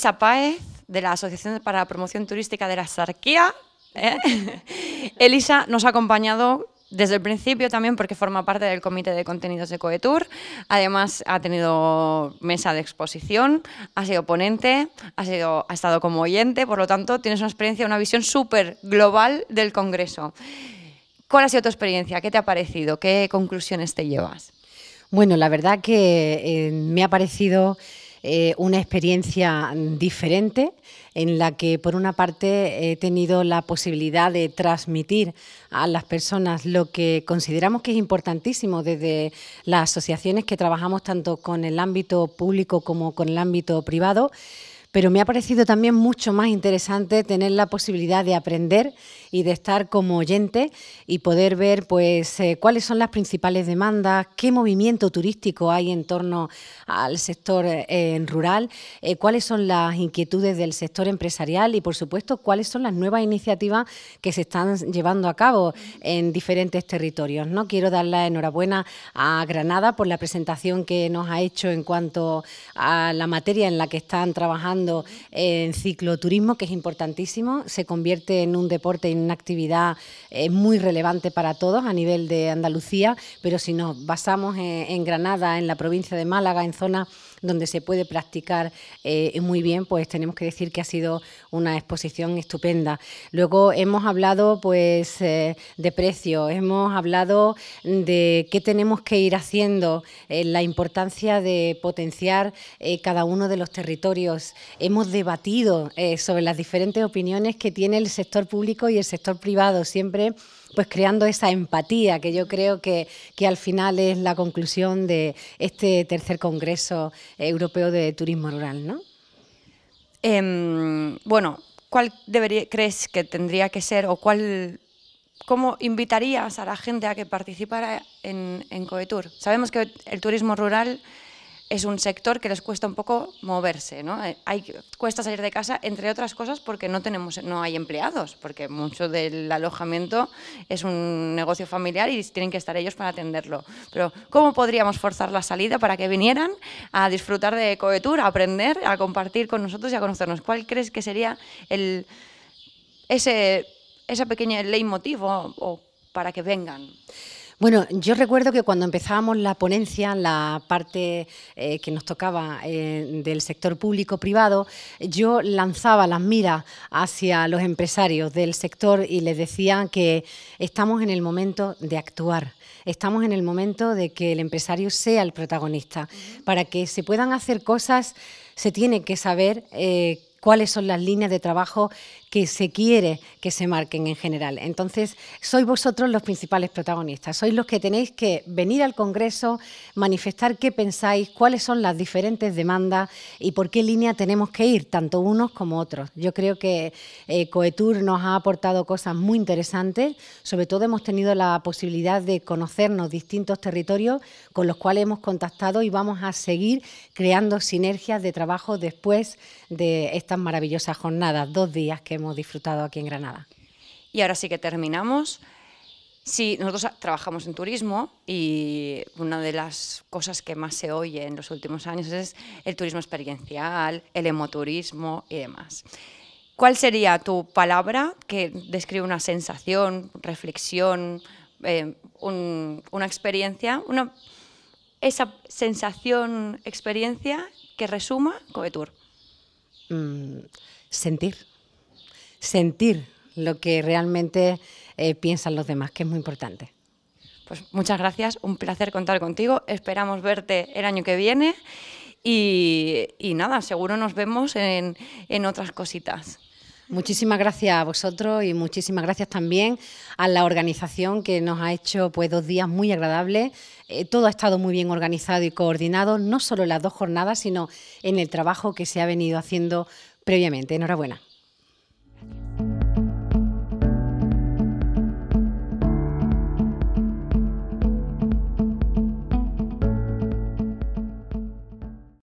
Elisa Páez, de la Asociación para la Promoción Turística de la Sarquía. ¿eh? Elisa nos ha acompañado desde el principio también porque forma parte del comité de contenidos de Coetur. Además ha tenido mesa de exposición, ha sido ponente, ha, sido, ha estado como oyente, por lo tanto tienes una experiencia, una visión súper global del Congreso. ¿Cuál ha sido tu experiencia? ¿Qué te ha parecido? ¿Qué conclusiones te llevas? Bueno, la verdad que eh, me ha parecido eh, una experiencia diferente en la que por una parte he tenido la posibilidad de transmitir a las personas lo que consideramos que es importantísimo desde las asociaciones que trabajamos tanto con el ámbito público como con el ámbito privado, pero me ha parecido también mucho más interesante tener la posibilidad de aprender y de estar como oyente y poder ver pues eh, cuáles son las principales demandas, qué movimiento turístico hay en torno al sector eh, rural, eh, cuáles son las inquietudes del sector empresarial y por supuesto cuáles son las nuevas iniciativas que se están llevando a cabo en diferentes territorios. ¿no? Quiero dar la enhorabuena a Granada por la presentación que nos ha hecho en cuanto a la materia en la que están trabajando en cicloturismo, que es importantísimo, se convierte en un deporte una actividad eh, muy relevante para todos a nivel de Andalucía, pero si nos basamos en, en Granada, en la provincia de Málaga, en zonas donde se puede practicar eh, muy bien, pues tenemos que decir que ha sido una exposición estupenda. Luego hemos hablado pues eh, de precio hemos hablado de qué tenemos que ir haciendo, eh, la importancia de potenciar cada uno de los territorios. Hemos debatido sobre las diferentes opiniones que tiene el sector público y el sector privado, siempre pues creando esa empatía que yo creo que, al final es la conclusión de este tercer Congreso Europeo de Turismo Rural, ¿no? Em, bueno, ¿cuál debería, crees que tendría que ser o cuál ¿cómo invitarías a la gente a que participara en, en, Coetur? Sabemos que el turismo rural es un sector que les cuesta un poco moverse, ¿no? Eh, cuesta salir de casa, entre otras cosas, porque no, tenemos, no hay empleados, porque mucho del alojamiento es un negocio familiar y tienen que estar ellos para atenderlo. Pero, ¿cómo podríamos forzar la salida para que vinieran a disfrutar de Coetur, a aprender, a compartir con nosotros y a conocernos? ¿Cuál crees que sería el, ese, esa pequeña leitmotiv para que vengan? Bueno, yo recuerdo que cuando empezábamos la ponencia, la parte eh, que nos tocaba eh, del sector público-privado, yo lanzaba las miras hacia los empresarios del sector y les decía que estamos en el momento de actuar, estamos en el momento de que el empresario sea el protagonista. Para que se puedan hacer cosas, se tiene que saber... Eh, cuáles son las líneas de trabajo que se quiere que se marquen en general. Entonces, sois vosotros los principales protagonistas, sois los que tenéis que venir al Congreso, manifestar qué pensáis, cuáles son las diferentes demandas y por qué línea tenemos que ir, tanto unos como otros. Yo creo que eh, Coetur nos ha aportado cosas muy interesantes, sobre todo hemos tenido la posibilidad de conocernos distintos territorios con los cuales hemos contactado y vamos a seguir creando sinergias de trabajo después de estas maravillosas jornadas, dos días que disfrutado aquí en Granada. Y ahora sí que terminamos. Sí, nosotros trabajamos en turismo y una de las cosas que más se oye en los últimos años es el turismo experiencial, el emoturismo y demás. ¿Cuál sería tu palabra que describe una sensación, reflexión, eh, una experiencia, una, esa sensación, experiencia que resuma Coetur? Mm, sentir sentir lo que realmente eh, piensan los demás, que es muy importante. Pues muchas gracias, un placer contar contigo. Esperamos verte el año que viene y, nada, seguro nos vemos en, en otras cositas. Muchísimas gracias a vosotros y muchísimas gracias también a la organización que nos ha hecho pues dos días muy agradables. Eh, todo ha estado muy bien organizado y coordinado, no solo en las dos jornadas, sino en el trabajo que se ha venido haciendo previamente. Enhorabuena.